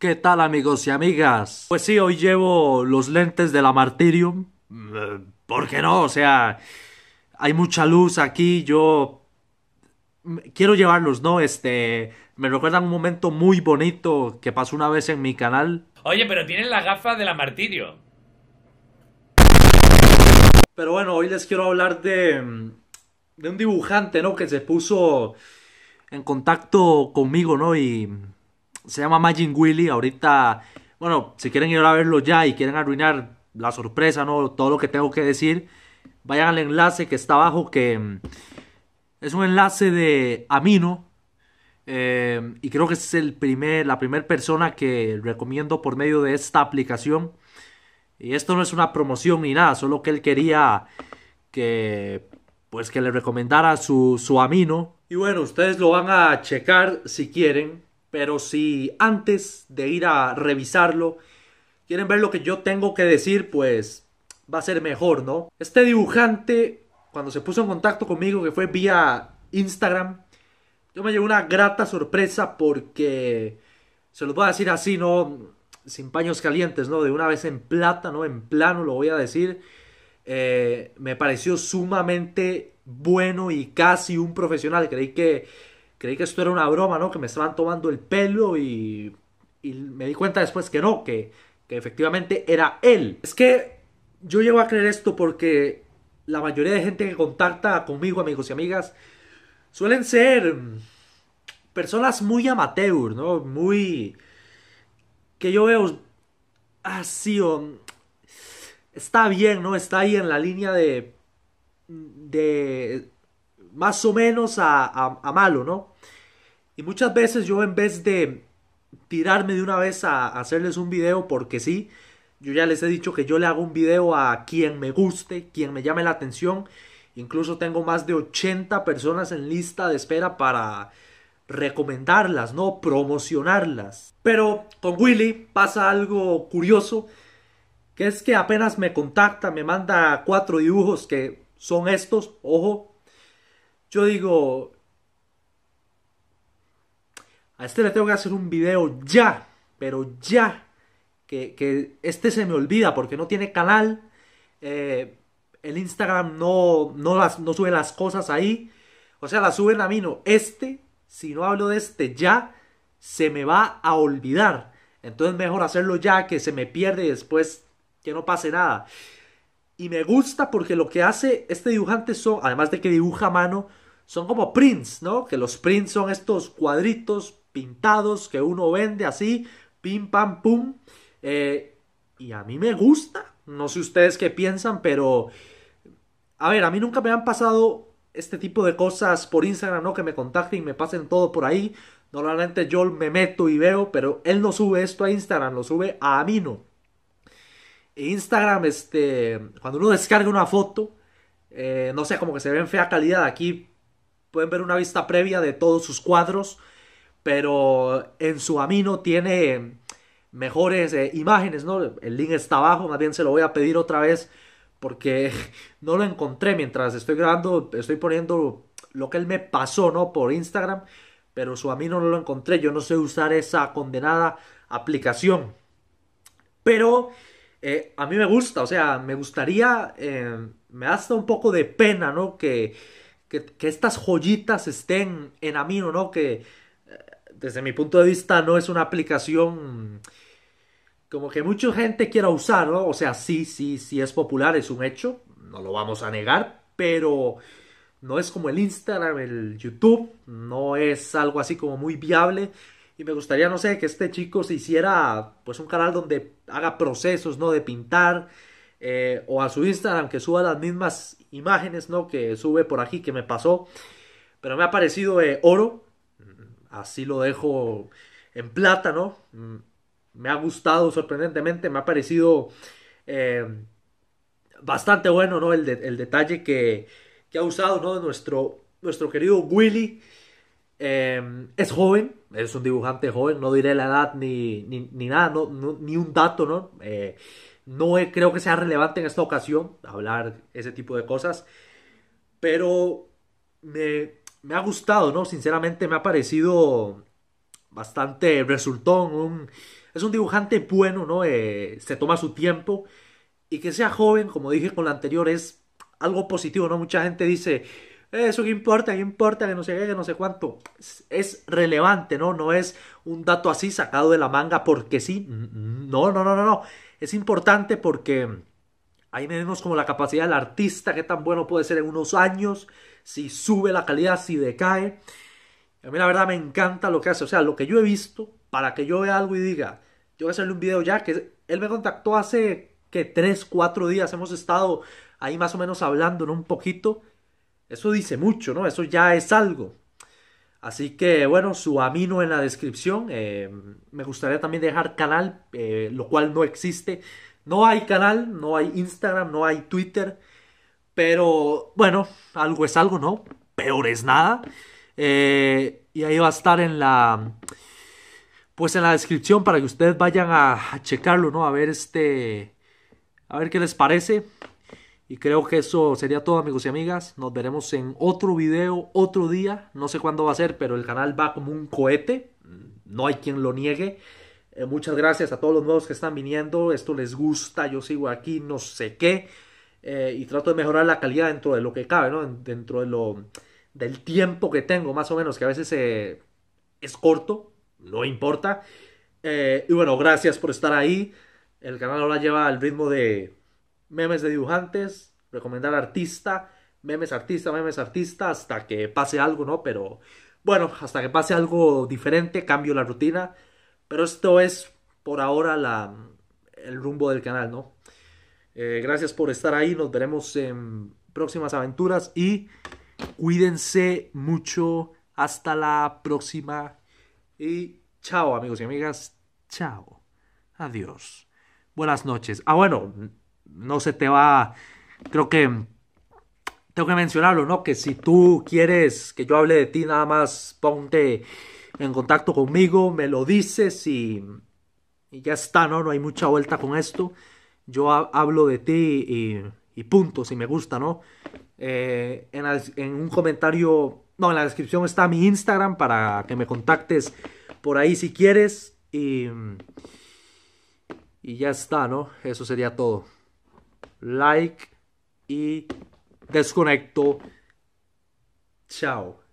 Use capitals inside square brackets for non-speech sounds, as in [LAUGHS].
¿Qué tal amigos y amigas? Pues sí, hoy llevo los lentes de la Martirium. ¿Por qué no? O sea, hay mucha luz aquí, yo quiero llevarlos, ¿no? Este, me recuerdan un momento muy bonito que pasó una vez en mi canal. Oye, pero tienen la gafa de la Martirio. Pero bueno, hoy les quiero hablar de de un dibujante, ¿no? Que se puso en contacto conmigo, ¿no? Y se llama Magic Willy. Ahorita, bueno, si quieren ir a verlo ya y quieren arruinar la sorpresa, ¿no? Todo lo que tengo que decir, vayan al enlace que está abajo, que mm, es un enlace de Amino. Eh, y creo que es el primer, la primera persona que recomiendo por medio de esta aplicación. Y esto no es una promoción ni nada, solo que él quería que pues que le recomendara su, su amino. Y bueno, ustedes lo van a checar si quieren. Pero si antes de ir a revisarlo quieren ver lo que yo tengo que decir, pues va a ser mejor, ¿no? Este dibujante, cuando se puso en contacto conmigo, que fue vía Instagram, yo me llevé una grata sorpresa porque, se los voy a decir así, ¿no? Sin paños calientes, ¿no? De una vez en plata, ¿no? En plano lo voy a decir. Eh, me pareció sumamente bueno y casi un profesional. Creí que creí que esto era una broma, ¿no? Que me estaban tomando el pelo y, y me di cuenta después que no, que, que efectivamente era él. Es que yo llego a creer esto porque la mayoría de gente que contacta conmigo, amigos y amigas, suelen ser mm, personas muy amateur, ¿no? Muy... que yo veo así ah, o... Mm, está bien, ¿no? Está ahí en la línea de... de más o menos a, malo, ¿no? Y muchas veces yo en vez de tirarme de una vez a, a hacerles un video, porque sí, yo ya les he dicho que yo le hago un video a quien me guste, quien me llame la atención. Incluso tengo más de 80 personas en lista de espera para recomendarlas, ¿no? Promocionarlas. Pero con Willy pasa algo curioso, que es que apenas me contacta, me manda cuatro dibujos que son estos, ojo, yo digo, a este le tengo que hacer un video ya, pero ya, que, este se me olvida porque no tiene canal, eh, el Instagram no, no, las, no sube las cosas ahí, o sea, las suben a mí, no, este, si no hablo de este ya, se me va a olvidar. Entonces mejor hacerlo ya que se me pierde después que no pase nada. Y me gusta porque lo que hace este dibujante son, además de que dibuja a mano, son como prints, ¿no? Que los prints son estos cuadritos pintados que uno vende así, pim pam pum. Eh, y a mí me gusta. No sé ustedes qué piensan, pero. A ver, a mí nunca me han pasado este tipo de cosas por Instagram, ¿no? Que me contacten y me pasen todo por ahí. Normalmente yo me meto y veo, pero él no sube esto a Instagram, lo sube a Amino. Instagram, este, cuando uno descarga una foto, eh, no sé, como que se ve en fea calidad. Aquí pueden ver una vista previa de todos sus cuadros, pero en su amino tiene mejores eh, imágenes, ¿no? El link está abajo, más bien se lo voy a pedir otra vez porque [LAUGHS] no lo encontré mientras estoy grabando, estoy poniendo lo que él me pasó, ¿no? Por Instagram, pero su amino no lo encontré, yo no sé usar esa condenada aplicación. Pero eh, a mí me gusta, o sea, me gustaría, eh, me da hasta un poco de pena, ¿no? Que, que estas joyitas estén en Amino, ¿no? Que eh, desde mi punto de vista no es una aplicación como que mucha gente quiera usar, ¿no? O sea, sí, sí, sí es popular, es un hecho, no lo vamos a negar, pero no es como el Instagram, el YouTube, no es algo así como muy viable. Y me gustaría, no sé, que este chico se hiciera pues un canal donde haga procesos, ¿no? De pintar. Eh, o a su Instagram que suba las mismas imágenes, ¿no? Que sube por aquí, que me pasó. Pero me ha parecido eh, oro. Así lo dejo en plata, ¿no? Mm, me ha gustado sorprendentemente. Me ha parecido eh, bastante bueno, ¿no? El, el detalle que, que, ha usado, ¿no? Nuestro, nuestro querido Willy. Em, es joven, es un dibujante joven, no diré la edad ni, ni, ni nada, no, ni un dato, ¿no? Eh, no creo que sea relevante en esta ocasión hablar ese tipo de cosas, pero me, me ha gustado, ¿no? Sinceramente me ha parecido bastante resultón, un, es un dibujante bueno, ¿no? Eh, se toma su tiempo y que sea joven, como dije con la anterior, es algo positivo, ¿no? Mucha gente dice, eso que importa, que importa, que no sé qué, que no sé cuánto. Es, relevante, ¿no? No es un dato así sacado de la manga porque sí. No, no, no, no, no. Es importante porque ahí medimos como la capacidad del artista, qué tan bueno puede ser en unos años, si sube la calidad, si decae. A mí la verdad me encanta lo que hace. O sea, lo que yo he visto, para que yo vea algo y diga, yo voy a hacerle un video ya, que él me contactó hace que 3, 4 días. Hemos estado ahí más o menos hablando, ¿no? Un poquito. Eso dice mucho, ¿no? Eso ya es algo. Así que bueno, su amino en la descripción. Eh, me gustaría también dejar canal, eh, lo cual no existe. No hay canal, no hay Instagram, no hay Twitter. Pero bueno, algo es algo, ¿no? Peor es nada. Eh, y ahí va a estar en la. Pues en la descripción para que ustedes vayan a, checarlo, ¿no? A ver este. A ver qué les parece. Y creo que eso sería todo amigos y amigas. Nos veremos en otro video, otro día. No sé cuándo va a ser, pero el canal va como un cohete. Mm, no hay quien lo niegue. Eh, muchas gracias a todos los nuevos que están viniendo. Esto les gusta, yo sigo aquí, no sé qué. Eh, y trato de mejorar la calidad dentro de lo que cabe, ¿no? Dentro de lo, del tiempo que tengo, más o menos, que a veces eh, es corto, no importa. y bueno, gracias por estar ahí. El canal ahora lleva al ritmo de memes de dibujantes, recomendar artista, memes artista, memes artista, hasta que pase algo, ¿no? Pero bueno, hasta que pase algo diferente, cambio la rutina. Pero esto es por ahora la, el rumbo del canal, ¿no? Eh, gracias por estar ahí, nos veremos en próximas aventuras y cuídense mucho. Hasta la próxima y chao amigos y amigas. Chao. Adiós. Buenas noches. Ah, bueno, no se te va, creo que tengo que mencionarlo, ¿no? Que si tú quieres que yo hable de ti, nada más ponte en contacto conmigo, me lo dices y, y ya está, ¿no? No hay mucha vuelta con esto. Yo hablo de ti y, y, punto, si me gusta, ¿no? Eh, en, en un comentario, no, en la descripción está mi Instagram para que me contactes por ahí si quieres y, y ya está, ¿no? Eso sería todo like y desconecto. Chao.